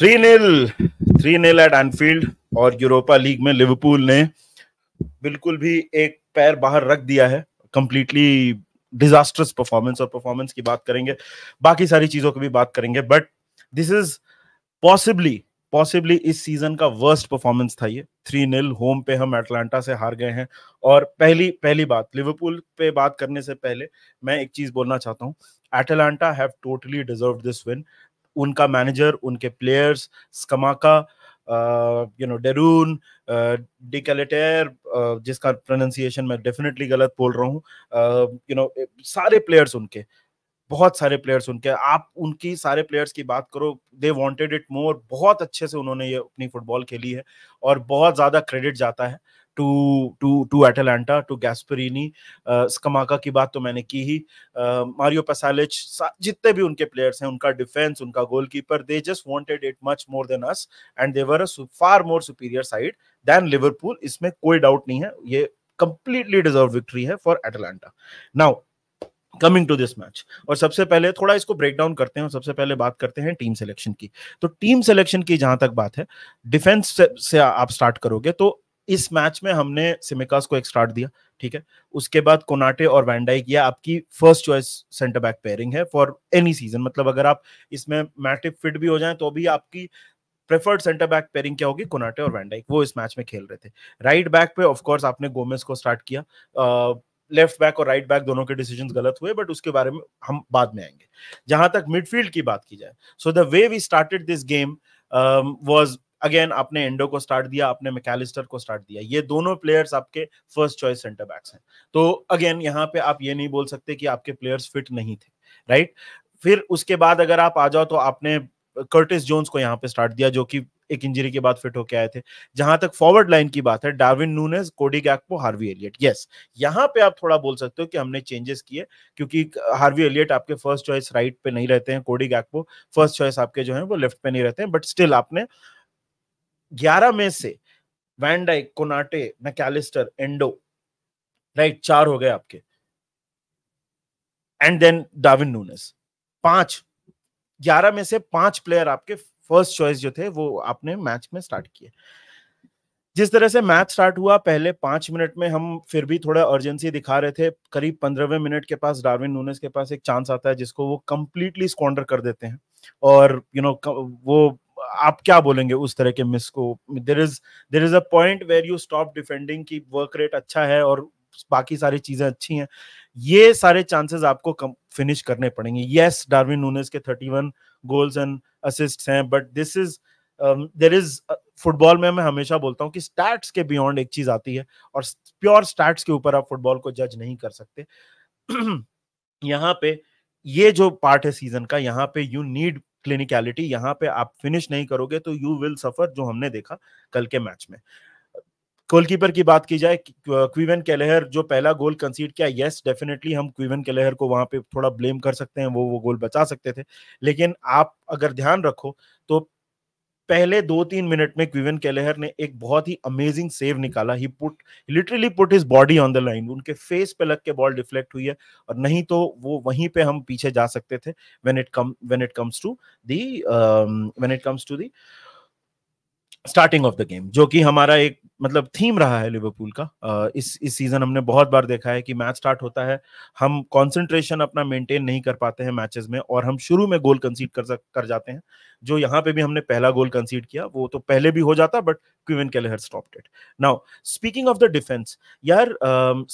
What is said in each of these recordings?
Three nil three nil at Anfield और Europa League में Liverpool ने बिल्कुल भी एक पैर बाहर रख दिया है कंप्लीटली डिजास्टर्स परफॉर्मेंस और परफॉर्मेंस की बात करेंगे बाकी सारी चीजों की भी बात करेंगे but this is possibly possibly इस सीजन का वर्स्ट परफॉर्मेंस था ये थ्री नील होम पे हम एटलांटा से हार गए हैं और पहली पहली बात लिवरपूल पे बात करने से पहले मैं एक चीज बोलना चाहता हूँ Atalanta have totally deserve this win उनका मैनेजर उनके players Scamacca you know De Roon De Ketelaere जिसका प्रोनाउंसिएशन मैं डेफिनेटली गलत बोल रहा हूँ यू नो सारे प्लेयर्स उनके बहुत सारे प्लेयर्स उनके आप उनकी सारे प्लेयर्स की बात करो दे वांटेड इट मोर बहुत अच्छे से उन्होंने ये अपनी फुटबॉल खेली है और बहुत ज़्यादा क्रेडिट जाता है to to to Atalanta to Gasperini Scamacca की बात तो मैंने की ही मारियो पसालिच जितने भी उनके प्लेयर्स हैं उनका डिफेंस उनका goalkeeper they just wanted it much more than us and they were a far more superior side than Liverpool इसमें कोई डाउट नहीं है ये कंप्लीटली डिजर्व विक्ट्री है for Atalanta now coming to this match और सबसे पहले थोड़ा इसको ब्रेक डाउन करते हैं और सबसे पहले बात करते हैं टीम सिलेक्शन की तो टीम सिलेक्शन की जहां तक बात है डिफेंस से, से आप स्टार्ट करोगे तो इस मैच में हमने सिमिकास को एक स्टार्ट दिया ठीक है उसके बाद कोनाटे और वैंडाइक किया आपकी first choice centre back pairing है फॉर एनी सीजन मतलब अगर आप इसमें मैटिप फिट भी हो जाए तो भी आपकी प्रेफर्ड सेंटर बैक पेयरिंग क्या होगी कोनाटे और वैंडाइक वो इस मैच में खेल रहे थे राइट बैक पे ऑफ कोर्स आपने गोमेस को स्टार्ट किया आ, लेफ्ट बैक और राइट बैक दोनों के डिसीजन गलत हुए बट उसके बारे में हम बाद में आएंगे जहां तक मिडफील्ड की बात की जाए so the way we started this game was again आपने एंडो को स्टार्ट दिया आपने मैकेलिस्टर को स्टार्ट दिया ये दोनों प्लेयर्स आपके फर्स्ट चॉइस सेंटर बैक्स हैं तो अगेन यहाँ पे आप ये नहीं बोल सकते कि आपके प्लेयर्स फिट नहीं थे राइट फिर उसके बाद अगर आप आ जाओ तो आपने कर्टिस जोन्स को यहाँ पे स्टार्ट दिया जो कि एक इंजरी के बाद फिट होके आए थे जहां तक फॉरवर्ड लाइन की बात है Darwin Nunez Cody Gakpo Harvey Elliott yes यहाँ पे आप थोड़ा बोल सकते हो कि हमने चेंजेस किए क्योंकि हार्वी एलियट आपके फर्स्ट चॉइस राइट पे नहीं रहते हैं कोडी गैकपो फर्स्ट चॉइस आपके जो है वो लेफ्ट पे नहीं रहते हैं बट स्टिल आपने ग्यारह में से Van Dijk Konate Mac Allister Endo right चार हो गए आपके एंड देन डाविन नूनेस पांच ग्यारह में से पांच प्लेयर आपके फर्स्ट चॉइस जो थे वो आपने मैच में स्टार्ट किए जिस तरह से मैच स्टार्ट हुआ पहले पांच मिनट में हम फिर भी थोड़ा अर्जेंसी दिखा रहे थे करीब पंद्रहवें मिनट के पास डार्विन नूनेस के पास एक चांस आता है जिसको वो कंप्लीटली स्कॉन्डर कर देते हैं और यू you नो know, वो आप क्या बोलेंगे उस तरह के मिस को there is there is a point where you stop defending की वर्क रेट अच्छा है और बाकी सारी चीजें अच्छी हैं ये सारे चांसेस आपको कम, फिनिश करने पड़ेंगे यस डार्विन नूनेस के 31 गोल्स एंड असिस्ट्स हैं but this is there is football में मैं हमेशा बोलता हूँ कि स्टैट्स के बियॉन्ड एक चीज आती है और प्योर स्टैट्स के ऊपर आप फुटबॉल को जज नहीं कर सकते यहाँ पे ये जो पार्ट है सीजन का यहाँ पे यू नीड क्लिनिकलिटी यहाँ पे आप फिनिश नहीं करोगे तो यू विल सफर जो हमने देखा कल के मैच में गोलकीपर की बात की जाए क्वीवन केलेहर जो पहला गोल कंसीड किया यस डेफिनेटली हम क्वीवन केलेहर को वहां पे थोड़ा ब्लेम कर सकते हैं वो वो गोल बचा सकते थे लेकिन आप अगर ध्यान रखो तो पहले दो तीन मिनट में क्विवन केलेहर ने एक बहुत ही अमेजिंग सेव निकाला he put literally put his body on the line उनके फेस पे लग के बॉल डिफ्लेक्ट हुई है और नहीं तो वो वहीं पे हम पीछे जा सकते थे when it come when it comes to the when it comes to the starting of the game जो कि हमारा एक मतलब थीम रहा है लिवरपूल का इस इस सीजन हमने बहुत बार देखा है कि मैच स्टार्ट होता है हम कंसंट्रेशन अपना मेंटेन नहीं कर पाते हैं मैचेस में और हम शुरू में गोल कंसीड कर कर जाते हैं जो यहाँ पे भी हमने पहला गोल कंसीड किया वो तो पहले भी हो जाता but Caoimhin Kelleher stopped it now speaking of the defence यार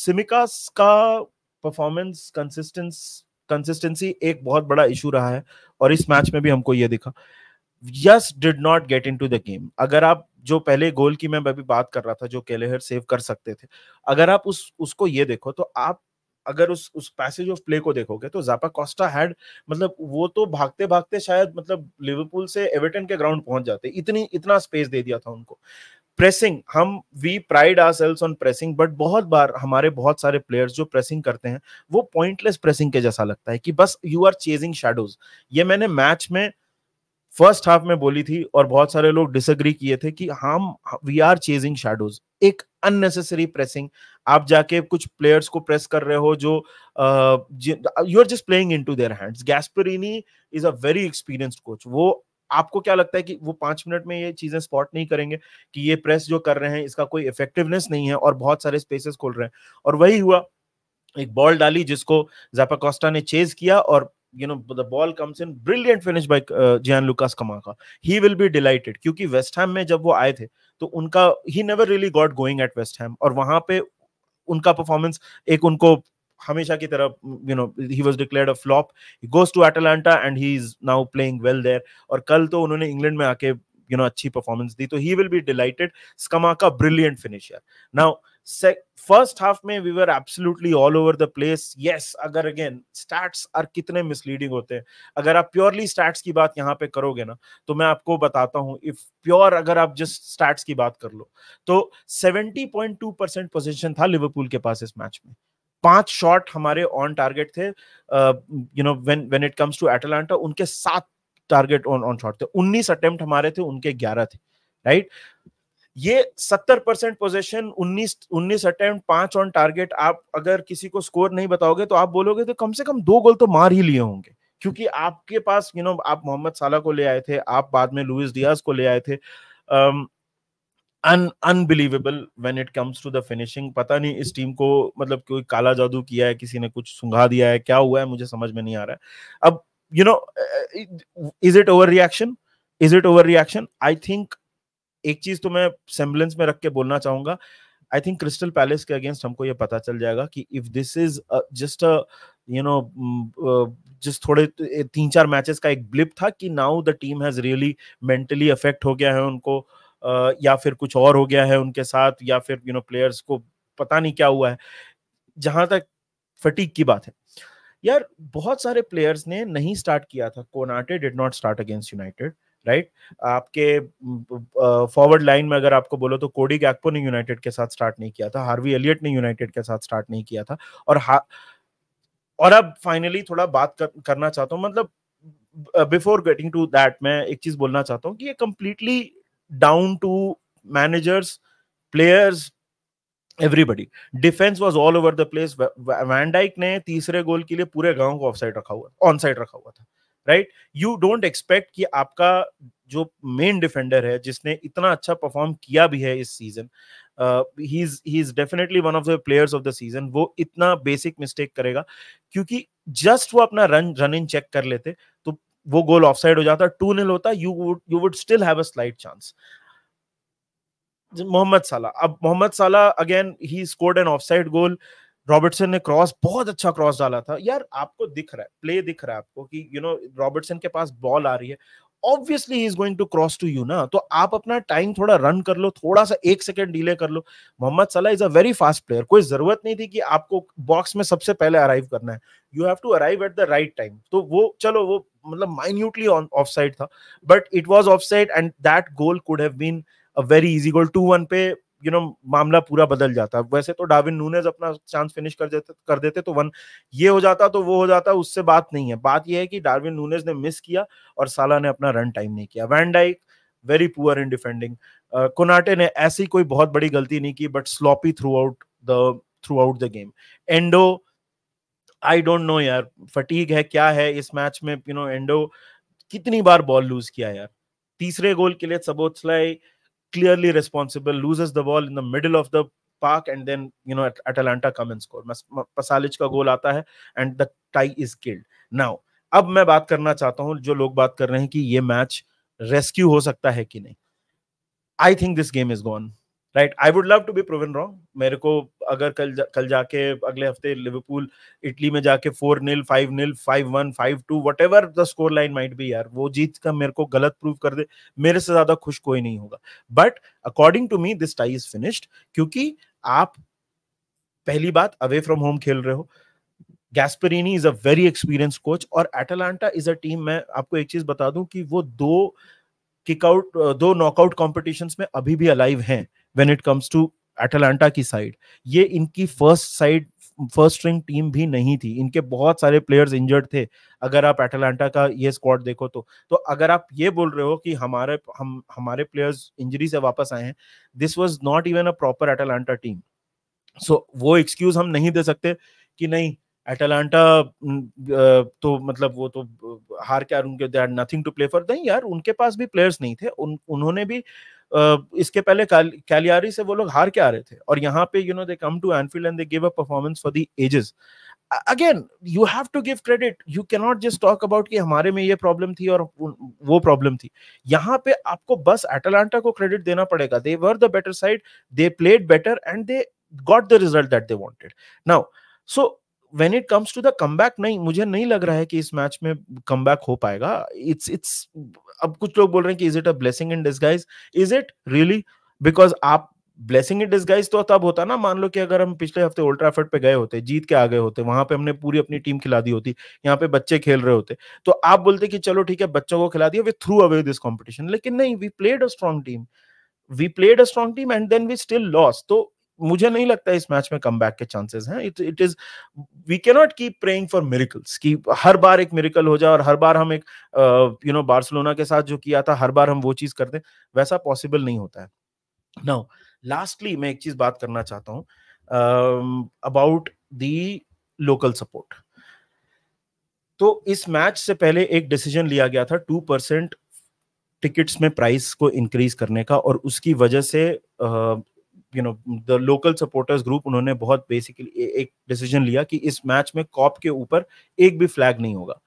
सिमिकास का परफॉर्मेंस कंसिस्टेंस कंसिस्टेंसी एक बहुत बड़ा इशू रहा है और इस मैच में भी हमको ये दिखा just did not get into the game अगर आप जो पहले गोल की मैं अभी बात कर रहा था जो केलेहर सेव कर सकते थे अगर आप उस उसको ये देखो तो आप अगर उस उस पैसेज ऑफ प्ले को देखोगे तो जापा कॉस्टा हैड मतलब वो तो भागते भागते शायद मतलब लिवरपूल से एवर्टन के ग्राउंड पहुंच जाते इतनी इतना स्पेस दे दिया था उनको प्रेसिंग हम we pride ourselves on pressing but बहुत बार हमारे बहुत सारे प्लेयर्स जो प्रेसिंग करते हैं वो पॉइंटलेस प्रेसिंग के जैसा लगता है कि बस यू आर चेजिंग शेडोज ये मैंने मैच में फर्स्ट हाफ में बोली थी और बहुत सारे लोग डिसएग्री किए थे कि हम वी आर चेजिंग शेडोज एक अननेसेसरी प्रेसिंग आप जाके कुछ प्लेयर्स को प्रेस कर रहे हो जो you are just playing into their hands Gasperini is a very experienced coach वो आपको क्या लगता है कि वो पांच मिनट में ये चीजें स्पॉट नहीं करेंगे कि ये प्रेस जो कर रहे हैं इसका कोई इफेक्टिवनेस नहीं है और बहुत सारे स्पेसेस खोल रहे हैं और वही हुआ एक बॉल डाली जिसको जापाकोस्टा ने चेज किया और you know the ball comes in brilliant finish by Gianluca Scamacca he will be delighted क्योंकि वेस्ट हैम में जब वो आए थे तो उनका he never really got going at West Ham और वहां पे उनका परफॉर्मेंस एक उनको हमेशा की तरह you know he was declared a flop he goes to Atalanta and he is now playing well there और कल तो उन्होंने इंग्लैंड में आके यू you नो know, अच्छी परफॉर्मेंस दी तो he will be delighted Scamacca brilliant finisher now first half में we were absolutely all over the place yes अगर अगेन स्टैट्स आर कितने मिसलीडिंग होते हैं अगर आप प्योरली स्टैट्स की बात यहां पे करोगे ना तो मैं आपको बताता हूं इफ प्योर अगर आप जस्ट स्टैट्स की बात कर लो तो 70.2 परसेंट पोजिशन था लिवरपूल के पास इस मैच में पांच शॉट हमारे ऑन टारगेट थे you know when when it comes to Atalanta उनके सात टारगेट ऑन ऑन शॉट थे 19 अटेम्प्ट हमारे थे उनके 11 थे राइट right? ये सत्तर परसेंट पोजेशन उन्नीस उन्नीस अटेम्प्ट पांच ऑन टारगेट आप अगर किसी को स्कोर नहीं बताओगे तो आप बोलोगे तो कम से कम दो गोल तो मार ही लिए होंगे क्योंकि आपके पास यू नो आप मोहम्मद साला को ले आए थे आप बाद में लुइस डियाज को ले आए थे unbelievable when it comes to the finishing पता नहीं इस टीम को मतलब कोई काला जादू किया है किसी ने कुछ सुंघा दिया है क्या हुआ है मुझे समझ में नहीं आ रहा है अब you know is it overreaction is it overreaction I think एक चीज तो मैं सेम्बलेंस में रख के बोलना चाहूंगा आई थिंक क्रिस्टल पैलेस के अगेंस्ट हमको ये पता चल जाएगा कि if this is just a you know जिस थोड़े तीन चार मैचेस का एक ब्लिप था कि now the team has really mentally affect हो गया है उनको uh, या फिर कुछ और हो गया है उनके साथ या फिर यू नो प्लेयर्स को पता नहीं क्या हुआ है जहां तक फटीक की बात है यार बहुत सारे प्लेयर्स ने नहीं स्टार्ट किया था Konate did not start against United right आपके फॉरवर्ड लाइन में अगर आपको बोलो तो कोडी गैक्पो ने यूनाइटेड के साथ स्टार्ट नहीं किया था हार्वी एलियट ने यूनाइटेड के साथ स्टार्ट नहीं किया था और और अब फाइनली थोड़ा बात कर, करना चाहता हूँ मतलब बिफोर गेटिंग टू दैट मैं एक चीज बोलना चाहता हूँ कि ये completely down to managers players everybody defence was all over the place Van Dijk ने तीसरे गोल के लिए पूरे गांव को ऑफ साइड रखा हुआ ऑन साइड रखा हुआ था राइट यू डोंट एक्सपेक्ट कि आपका जो मेन डिफेंडर है जिसने इतना अच्छा परफॉर्म किया भी है इस season he is definitely one of the players of the season वो इतना बेसिक मिस्टेक करेगा क्योंकि जस्ट वो अपना रन रन इन चेक कर लेते तो वो गोल ऑफ साइड हो जाता टू निल होता you would you would still have a slight chance Mohamed Salah अब Mohamed Salah again he scored an offside goal Robertson ने क्रॉस बहुत अच्छा क्रॉस डाला था यार आपको दिख रहा है प्ले दिख रहा है आपको कि यू नो रॉबर्टसन के पास बॉल आ रही है obviously is going to cross to you ना तो आप अपना टाइम थोड़ा रन कर लो थोड़ा सा एक सेकेंड डिले कर लो Mohamed Salah is a very fast player कोई जरूरत नहीं थी कि आपको बॉक्स में सबसे पहले अराइव करना है you have to arrive at the right time तो वो चलो वो मतलब माइन्यूटली ऑफ साइड था but it was offside and that goal could have been a very easy goal two one पे यू नो मामला पूरा बदल जाता वैसे तो डाविन नूनेज अपना चांस फिनिश कर देते कर देते तो वन ये हो जाता तो वो हो जाता उससे बात नहीं है बात यह है कि डार्विन नूनेज ने मिस किया और साला ने अपना रन टाइम नहीं किया Van Dijk very poor in defending Konate ने ऐसी कोई बहुत बड़ी गलती नहीं की but sloppy throughout the throughout the game Endo I don't know यार फटीग है क्या है इस मैच में यू नो एंडो कितनी बार बॉल लूज किया यार तीसरे गोल के लिए सबोत्सलाई clearly responsible, loses the ball in the middle of the park, and then you know at Atalanta come and score. Pasalic ka goal aata hai, and the tie is killed. Now अब मैं बात करना चाहता हूँ जो लोग बात कर रहे हैं कि ये मैच रेस्क्यू हो सकता है कि नहीं I think this game is gone right I would love to be proven wrong मेरे को अगर कल जा, कल जाके अगले हफ्ते लिवरपूल इटली में जाके four nil five nil five one five two whatever the score line might be यार वो जीत का मेरे को गलत प्रूव कर दे मेरे से ज्यादा खुश कोई नहीं होगा but according to me this tie is finished क्योंकि आप पहली बात अवे फ्रॉम होम खेल रहे हो Gasperini is a very experience coach और एटलांटा इज अ टीम मैं आपको एक चीज बता दूं कि वो दो किकआउट दो नॉकआउट कॉम्पिटिशन में अभी भी अलाइव हैं when it comes to Atalanta की साइड ये इनकी first side first string team भी नहीं थी इनके बहुत सारे प्लेयर्स इंजर्ड थे अगर आप एटलांटा का ये स्क्वाड देखो तो तो अगर आप ये बोल रहे हो कि हमारे हम हमारे प्लेयर्स इंजरी से वापस आए हैं this was not even a proper Atalanta team so वो एक्सक्यूज हम नहीं दे सकते कि नहीं एटलांटा तो मतलब वो तो हार के उनके they are nothing to play for नहीं यार उनके पास भी प्लेयर्स नहीं थे उन उन्होंने भी इसके पहले कैलियारी से वो लोग हार के आ रहे थे और यहाँ पे you know they come to Anfield and they give a performance for the ages again you have to give credit you cannot just talk about कि हमारे में ये प्रॉब्लम थी और वो प्रॉब्लम थी यहाँ पे आपको बस एटलांटा को क्रेडिट देना पड़ेगा they were the better side they played better and they got the result that they wanted now so when it comes to the comeback नहीं मुझे नहीं लग रहा है कि इस मैच में कमबैक हो पाएगा इट्स इट्स अब कुछ लोग बोल रहे हैं कि is it a blessing in disguise is it really because आप ब्लेसिंग इन डिस्गाइज तो तब होता ना मान लो कि अगर हम पिछले हफ्ते ओल्ड पे गए होते जीत के आ गए होते वहां पे हमने पूरी अपनी टीम खिला दी होती यहाँ पे बच्चे खेल रहे होते तो आप बोलते कि चलो ठीक है बच्चों को खिला दिया we threw away this competition लेकिन नहीं we played a strong team we played a strong team and then we still lost तो मुझे नहीं लगता इस मैच में कम के चांसेस हैं it it is we can not keep praying for miracles कि हर बार एक मेरिकल हो जाए और हर बार हम एक यू नो बार्सिलोना के साथ जो किया था हर बार हम वो चीज करते वैसा पॉसिबल नहीं होता है नाउ लास्टली मैं एक चीज बात करना चाहता हूँ अबाउट दी लोकल सपोर्ट तो इस मैच से पहले एक डिसीजन लिया गया था टू परसेंट टिकट्स में प्राइस को इंक्रीज करने का और उसकी वजह से you know the local supporters group उन्होंने बहुत बेसिकली एक डिसीजन लिया कि इस मैच में कॉप के ऊपर एक भी फ्लैग नहीं होगा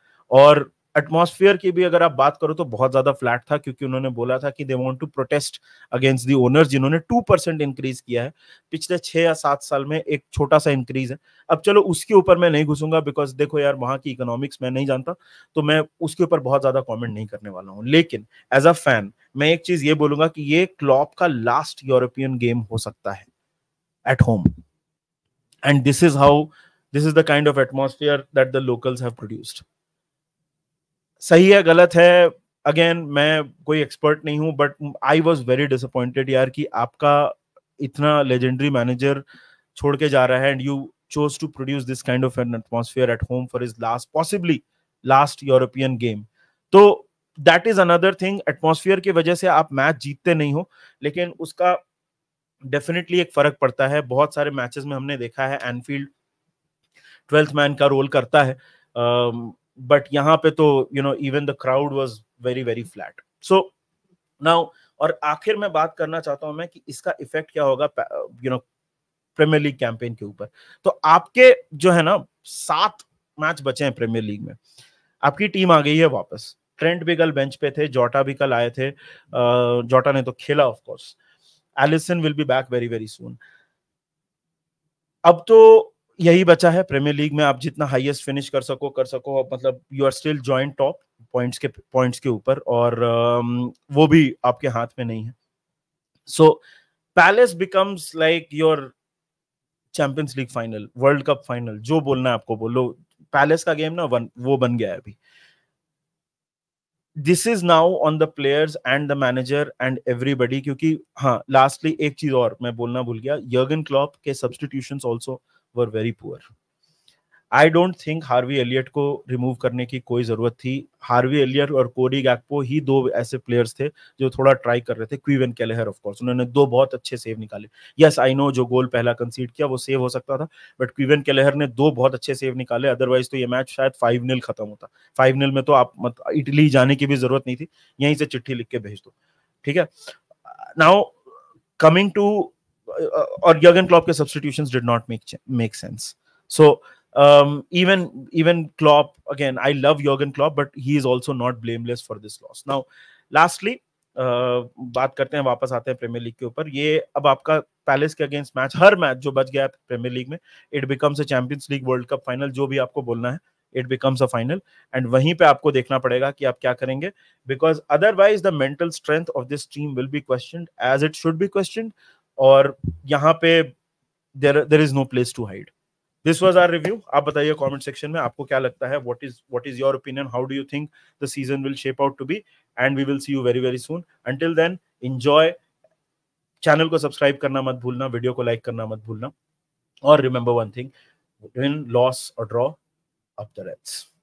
और एटमोसफियर की भी अगर आप बात करो तो बहुत ज्यादा फ्लैट था क्योंकि उन्होंने बोला था कि they want to protest against the owner जिन्होंने टू परसेंट इंक्रीज किया है पिछले छह या सात साल में एक छोटा सा इंक्रीज है अब चलो उसके ऊपर मैं नहीं घुसूंगा बिकॉज देखो यार वहां की इकोनॉमिक्स मैं नहीं जानता तो मैं उसके ऊपर बहुत ज्यादा कॉमेंट नहीं करने वाला हूँ लेकिन एज अ फैन मैं एक चीज ये बोलूंगा कि ये क्लॉप का लास्ट यूरोपियन गेम हो सकता है at home and this is how this is the kind of atmosphere that the locals have produced सही है गलत है अगेन मैं कोई एक्सपर्ट नहीं हूं but I was very disappointed यार कि आपका इतना लेजेंडरी मैनेजर छोड़ के जा रहा है and you chose to produce this kind of an atmosphere at home for is last possibly last European game तो that is another thing atmosphere की वजह से आप मैच जीतते नहीं हो लेकिन उसका डेफिनेटली एक फर्क पड़ता है बहुत सारे मैचेस में हमने देखा है एनफील्ड ट्वेल्थ मैन का रोल करता है बट यहाँ पे तो you know even the crowd was very very flat so now और आखिर में बात करना चाहता हूं मैं कि इसका इफेक्ट क्या होगा you know Premier League campaign के ऊपर तो आपके जो है ना सात मैच बचे हैं प्रीमियर लीग में आपकी टीम आ गई है वापस ट्रेंट भी कल बेंच पे थे जोटा भी कल आए थे जोटा ने तो खेला of course Alisson will be back very very soon अब तो यही बचा है प्रीमियर लीग में आप जितना हाईएस्ट फिनिश कर सको कर सको मतलब you are still joint top points के पॉइंट्स के ऊपर और um, वो भी आपके हाथ में नहीं है so Palace becomes like your Champions League final World Cup final जो बोलना है आपको बोलो पैलेस का गेम ना वन वो बन गया है अभी this is now on the players and the manager and everybody क्योंकि हाँ लास्टली एक चीज और मैं बोलना भूल गया यर्गन क्लॉप के substitution also were very poor I don't think Harvey Elliott को रिमूव करने की कोई जरूरत थी हार्वी एलियट और कोडी गैकपो ही दो ऐसे प्लेयर्स थे जो थोड़ा ट्राई कर रहे थे क्वीवन कैलेहर ऑफ कोर्स उन्होंने दो बहुत अच्छे सेव निकाले यस आई नो जो गोल पहला कंसीड किया वो सेव हो सकता था बट क्वीवन कैलेहर ने दो बहुत अच्छे सेव निकाले अदरवाइज तो ये मैच शायद फाइव नील खत्म होता फाइव नील में तो आप मत इटली जाने की भी जरूरत नहीं थी यहीं से चिट्ठी लिख के भेज दो ठीक है now coming to Uh, or Jurgen Klopp substitutions did not make make sense. So um, even even Klopp again, I love Jurgen Klopp, but he is also not blameless for this loss. Now, lastly, Uh, बात करते हैं वापस आते हैं premiere league के ऊपर ये अब आपका पैलेस के अगेंस्ट मैच हर मैच जो बच गया प्रीमियर लीग में it becomes a Champions League World Cup final जो भी आपको बोलना है it becomes a final and वहीं पे आपको देखना पड़ेगा कि आप क्या करेंगे because otherwise the mental strength of this team will be question as it should be question और यहाँ पे there there is no place to hide this was our review आप बताइए कॉमेंट सेक्शन में आपको क्या लगता है what is what is your opinion how do you think the season will shape out to be and we will see you very very soon until then enjoy channel को subscribe करना मत भूलना video को like करना मत भूलना और remember one thing win loss और ड्रॉ अप द रेट्स